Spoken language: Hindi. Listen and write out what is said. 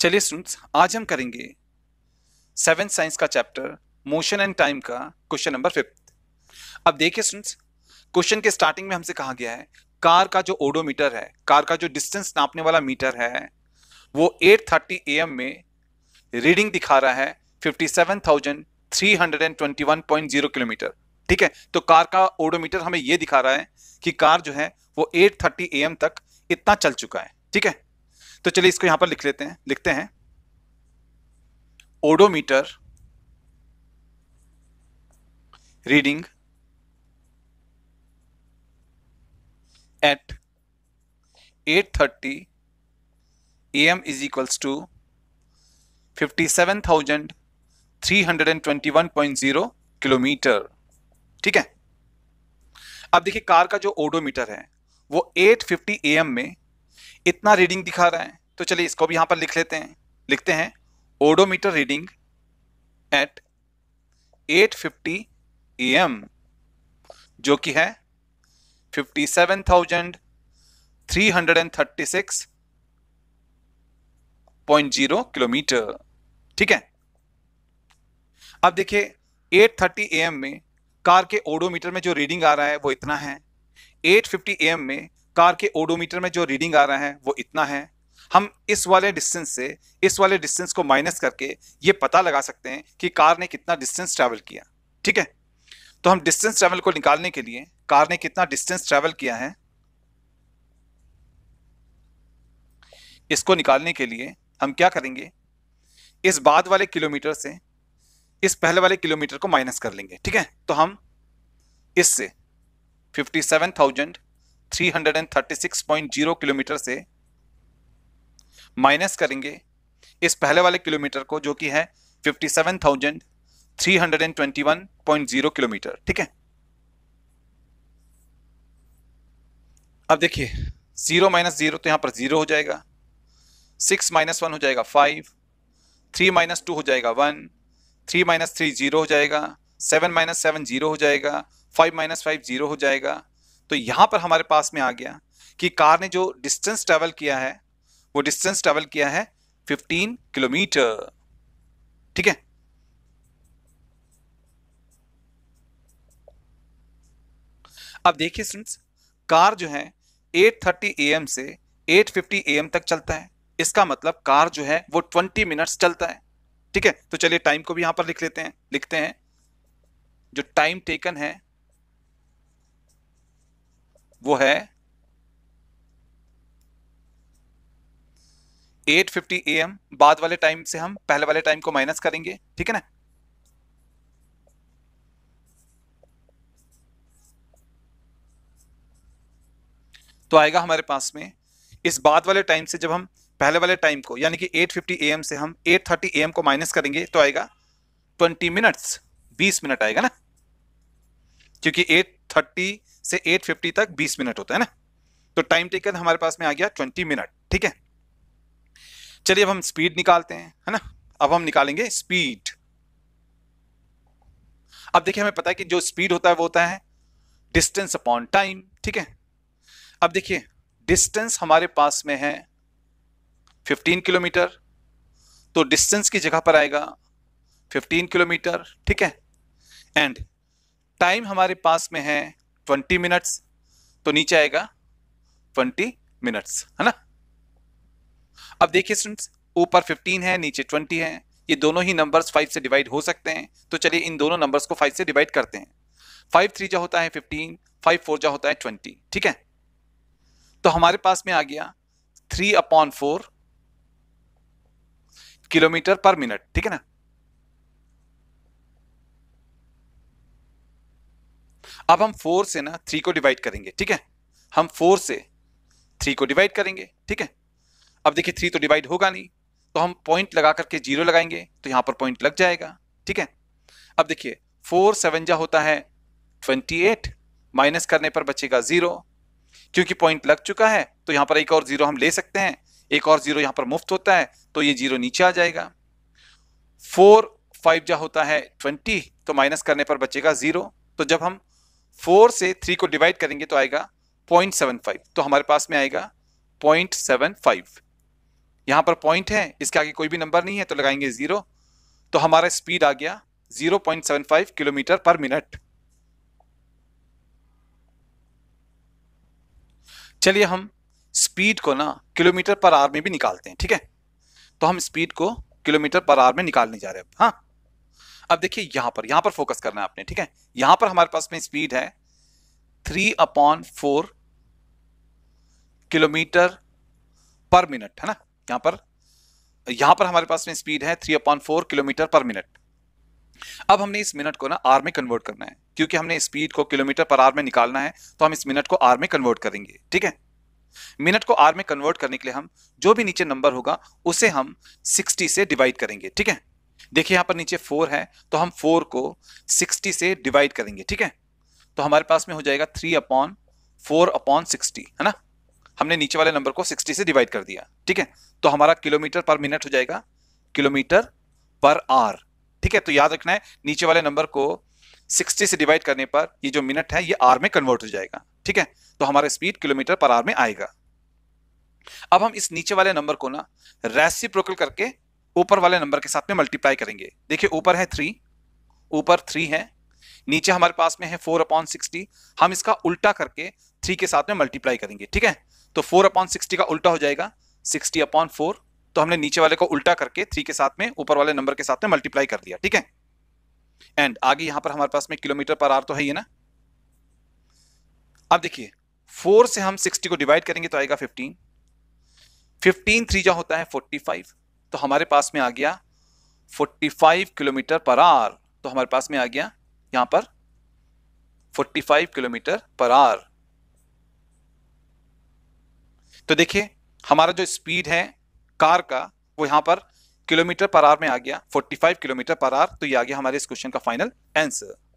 चलिए स्टूडेंट्स आज हम करेंगे सेवन साइंस का चैप्टर मोशन एंड टाइम का क्वेश्चन नंबर फिफ्थ अब देखिए स्टूडेंट्स क्वेश्चन के स्टार्टिंग में हमसे कहा गया है कार का जो ओडोमीटर है कार का जो डिस्टेंस नापने वाला मीटर है वो 8:30 थर्टी ए एम में रीडिंग दिखा रहा है 57,321.0 किलोमीटर ठीक है तो कार का ओडोमीटर हमें यह दिखा रहा है कि कार जो है वो 8:30 थर्टी ए एम तक इतना चल चुका है ठीक है तो चलिए इसको यहां पर लिख लेते हैं लिखते हैं odometer reading at 8:30 am is equals to 57,321.0 kilometre ठीक है अब देखिए कार का जो ओडोमीटर है वो 850 एम में इतना रीडिंग दिखा रहा है तो चलिए इसको भी यहां पर लिख लेते हैं लिखते हैं odometer reading at 8:50 fifty M जो कि है 57,336.0 किलोमीटर ठीक है अब देखिए 8:30 थर्टी एम में कार के ओडोमीटर में जो रीडिंग आ रहा है वो इतना है 8:50 एम में कार के ओडोमीटर में जो रीडिंग आ रहा है वो इतना है हम इस वाले डिस्टेंस से इस वाले डिस्टेंस को माइनस करके ये पता लगा सकते हैं कि कार ने कितना डिस्टेंस ट्रैवल किया ठीक है तो हम डिस्टेंस ट्रैवल को निकालने के लिए कार ने कितना डिस्टेंस ट्रैवल किया है इसको निकालने के लिए हम क्या करेंगे इस बाद वाले किलोमीटर से इस पहले वाले किलोमीटर को माइनस कर लेंगे ठीक है तो हम इससे फिफ्टी सेवन थाउजेंड 336.0 किलोमीटर से माइनस करेंगे इस पहले वाले किलोमीटर को जो कि है 57,321.0 किलोमीटर ठीक है अब देखिए जीरो माइनस जीरो तो यहां पर जीरो हो जाएगा सिक्स माइनस वन हो जाएगा फाइव थ्री माइनस टू हो जाएगा one three minus three zero हो जाएगा सेवन माइनस सेवन जीरो हो जाएगा फाइव माइनस फाइव जीरो हो जाएगा तो यहां पर हमारे पास में आ गया कि कार ने जो डिस्टेंस ट्रेवल किया है वो डिस्टेंस ट्रेवल किया है 15 किलोमीटर ठीक है अब देखिए स्टूडेंट्स कार जो है 8:30 थर्टी एम से 8:50 फिफ्टी एम तक चलता है इसका मतलब कार जो है वो 20 मिनट्स चलता है ठीक है तो चलिए टाइम को भी यहां पर लिख लेते हैं लिखते हैं जो टाइम टेकन है वो है 8:50 फिफ्टी ए एम बाद वाले टाइम से हम पहले वाले टाइम को माइनस करेंगे ठीक है ना तो आएगा हमारे पास में इस बाद वाले टाइम से जब हम पहले वाले टाइम को यानी कि 8:50 फिफ्टी एम से हम 8:30 थर्टी एम को माइनस करेंगे तो आएगा 20 मिनट्स 20 मिनट आएगा ना क्योंकि 8:30 से 8:50 तक 20 मिनट होता है ना तो टाइम टेकन हमारे पास में आ गया 20 मिनट ठीक है चलिए अब हम स्पीड निकालते हैं है ना अब हम निकालेंगे स्पीड अब देखिए हमें पता है कि जो स्पीड होता है वो होता है डिस्टेंस अपॉन टाइम ठीक है अब देखिए डिस्टेंस हमारे पास में है 15 किलोमीटर तो डिस्टेंस की जगह पर आएगा 15 किलोमीटर ठीक है एंड टाइम हमारे पास में है ट्वेंटी मिनट्स तो नीचे आएगा ट्वेंटी मिनट्स है ना अब देखिए स्टूडेंट्स ऊपर फिफ्टीन है नीचे ट्वेंटी है ये दोनों ही नंबर्स फाइव से डिवाइड हो सकते हैं तो चलिए इन दोनों नंबर्स को फाइव से डिवाइड करते हैं फाइव थ्री जो होता है फिफ्टीन फाइव फोर जो होता है ट्वेंटी ठीक है तो हमारे पास में आ गया थ्री अपॉन फोर किलोमीटर पर मिनट ठीक है ना अब हम फोर से ना थ्री को डिवाइड करेंगे ठीक है हम फोर से थ्री को डिवाइड करेंगे ठीक है अब देखिए थ्री तो डिवाइड होगा नहीं तो हम पॉइंट लगा करके जीरो लगाएंगे तो यहाँ पर पॉइंट लग जाएगा ठीक है अब देखिए फोर सेवनजा होता है ट्वेंटी एट माइनस करने पर बचेगा जीरो क्योंकि पॉइंट लग चुका है तो यहाँ पर एक और जीरो हम ले सकते हैं एक और जीरो यहाँ पर मुफ्त होता है तो ये जीरो नीचे आ जाएगा फोर फाइव जा होता है ट्वेंटी तो माइनस करने पर बचेगा जीरो तो जब हम फोर से थ्री को डिवाइड करेंगे तो आएगा पॉइंट सेवन फाइव तो हमारे पास में आएगा पॉइंट सेवन फाइव यहाँ पर पॉइंट है इसके आगे कोई भी नंबर नहीं है तो लगाएंगे ज़ीरो तो हमारा स्पीड आ गया zero point seven five kilometre पर मिनट चलिए हम स्पीड को ना किलोमीटर पर आवर में भी निकालते हैं ठीक है तो हम स्पीड को किलोमीटर पर आवर में निकालने जा रहे हैं हाँ अब देखिए यहां पर यहां पर फोकस करना है आपने ठीक है यहां पर हमारे पास में स्पीड है थ्री अपॉन फोर किलोमीटर पर मिनट है ना यहां पर यहां पर हमारे पास में स्पीड है थ्री अपॉन फोर किलोमीटर पर मिनट अब हमने इस मिनट को ना आर में कन्वर्ट करना है क्योंकि हमने स्पीड को किलोमीटर पर आर में निकालना है तो हम इस मिनट को आर में कन्वर्ट करेंगे ठीक है मिनट को आर में कन्वर्ट करने के लिए हम जो भी नीचे नंबर होगा उसे हम 60 से डिवाइड करेंगे ठीक है देखिए यहाँ पर नीचे फोर है तो हम फोर को सिक्सटी से डिवाइड करेंगे ठीक है तो हमारे पास में हो जाएगा three upon four upon sixty है ना हमने नीचे वाले नंबर को सिक्सटी से डिवाइड कर दिया ठीक है तो हमारा किलोमीटर पर मिनट हो जाएगा किलोमीटर पर आर ठीक है तो याद रखना है नीचे वाले नंबर को 60 से डिवाइड करने पर ये जो मिनट है ये आर में कन्वर्ट हो जाएगा ठीक है तो हमारा स्पीड किलोमीटर पर आर में आएगा अब हम इस नीचे वाले नंबर को ना रेसिप्रोकल करके ऊपर वाले नंबर के साथ में मल्टीप्लाई करेंगे देखिए ऊपर है थ्री ऊपर थ्री है नीचे हमारे पास में है फोर अपॉन सिक्सटी हम इसका उल्टा करके थ्री के साथ में मल्टीप्लाई करेंगे ठीक है तो फोर अपॉन सिक्सटी का उल्टा हो जाएगा सिक्सटी अपॉन फोर तो हमने नीचे वाले को उल्टा करके थ्री के साथ में ऊपर वाले नंबर के साथ में मल्टीप्लाई कर दिया ठीक है एंड आगे यहां पर हमारे पास में किलोमीटर पर आर तो है ये ना अब देखिए फोर से हम सिक्सटी को डिवाइड करेंगे तो आएगा फिफ्टीन फिफ्टीन थ्री जो होता है फोर्टी फाइव तो हमारे पास में आ गया 45 किलोमीटर पर आर तो हमारे पास में आ गया यहां पर 45 किलोमीटर पर आर तो देखिए हमारा जो स्पीड है कार का वो यहां पर किलोमीटर पर आर में आ गया 45 किलोमीटर पर आर तो ये आ गया हमारे इस क्वेश्चन का फाइनल आंसर